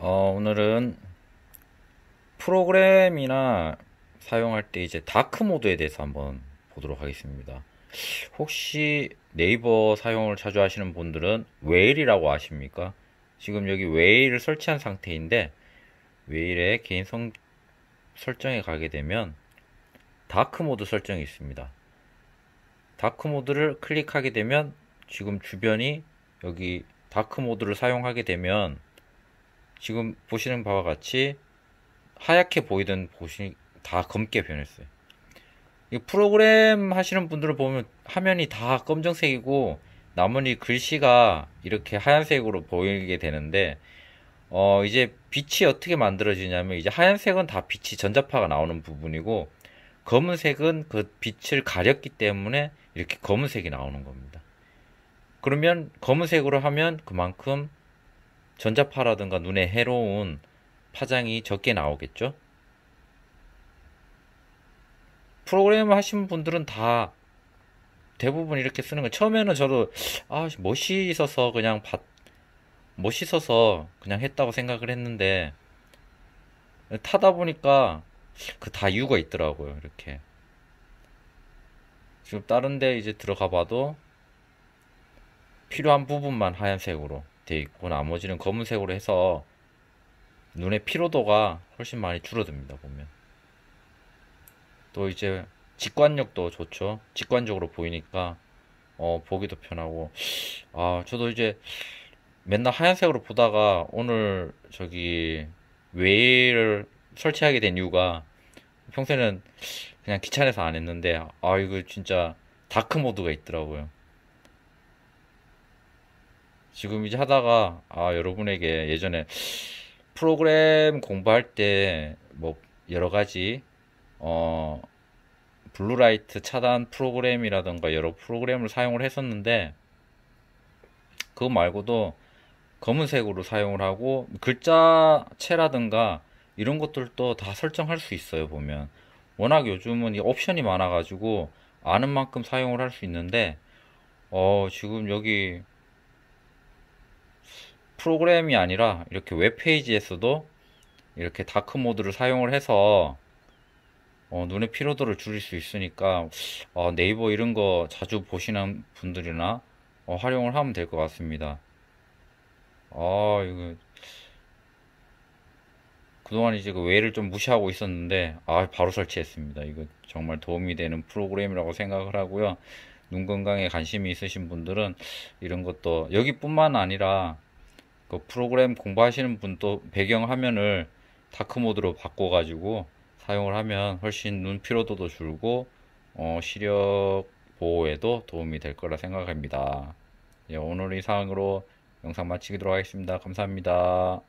어, 오늘은 프로그램이나 사용할 때 이제 다크 모드에 대해서 한번 보도록 하겠습니다. 혹시 네이버 사용을 자주 하시는 분들은 웨일이라고 아십니까? 지금 여기 웨일을 설치한 상태인데 웨일의 개인 성 설정에 가게 되면 다크 모드 설정이 있습니다. 다크 모드를 클릭하게 되면 지금 주변이 여기 다크 모드를 사용하게 되면 지금 보시는 바와 같이 하얗게 보이던 보시 다 검게 변했어요. 이 프로그램 하시는 분들을 보면 화면이 다 검정색이고 나머지 글씨가 이렇게 하얀색으로 보이게 되는데 어 이제 빛이 어떻게 만들어지냐면 이제 하얀색은 다 빛이 전자파가 나오는 부분이고 검은색은 그 빛을 가렸기 때문에 이렇게 검은색이 나오는 겁니다. 그러면 검은색으로 하면 그만큼 전자파라든가 눈에 해로운 파장이 적게 나오겠죠. 프로그램을 하신 분들은 다 대부분 이렇게 쓰는 거 처음에는 저도 아 멋있어서 그냥 받 멋있어서 그냥 했다고 생각을 했는데 타다 보니까 그 다 이유가 있더라고요 이렇게 지금 다른데 이제 들어가 봐도 필요한 부분만 하얀색으로 돼 있고 나머지는 검은색으로 해서 눈의 피로도가 훨씬 많이 줄어듭니다 보면 또 이제 직관력도 좋죠 직관적으로 보이니까 어, 보기도 편하고 아 저도 이제 맨날 하얀색으로 보다가 오늘 저기 웨일을 설치하게 된 이유가 평소에는 그냥 귀찮아서 안 했는데 아 이거 진짜 다크 모드가 있더라고요 지금 이제 하다가 아 여러분에게 예전에 프로그램 공부할 때 뭐 여러 가지 어 블루라이트 차단 프로그램이라던가 여러 프로그램을 사용을 했었는데 그거 말고도 검은색으로 사용을 하고 글자체라든가 이런 것들도 다 설정할 수 있어요 보면 워낙 요즘은 이 옵션이 많아 가지고 아는 만큼 사용을 할 수 있는데 어 지금 여기 프로그램이 아니라 이렇게 웹페이지에서도 이렇게 다크 모드를 사용을 해서 어, 눈의 피로도를 줄일 수 있으니까 어, 네이버 이런 거 자주 보시는 분들이나 어, 활용을 하면 될 것 같습니다. 아 이거 그동안 이제 그 외를 좀 무시하고 있었는데 아 바로 설치했습니다. 이거 정말 도움이 되는 프로그램이라고 생각을 하고요. 눈 건강에 관심이 있으신 분들은 이런 것도 여기뿐만 아니라 그 프로그램 공부하시는 분도 배경 화면을 다크 모드로 바꿔 가지고 사용을 하면 훨씬 눈 피로도도 줄고 어, 시력 보호에도 도움이 될 거라 생각합니다. 예, 오늘 이상으로 영상 마치도록 하겠습니다. 감사합니다.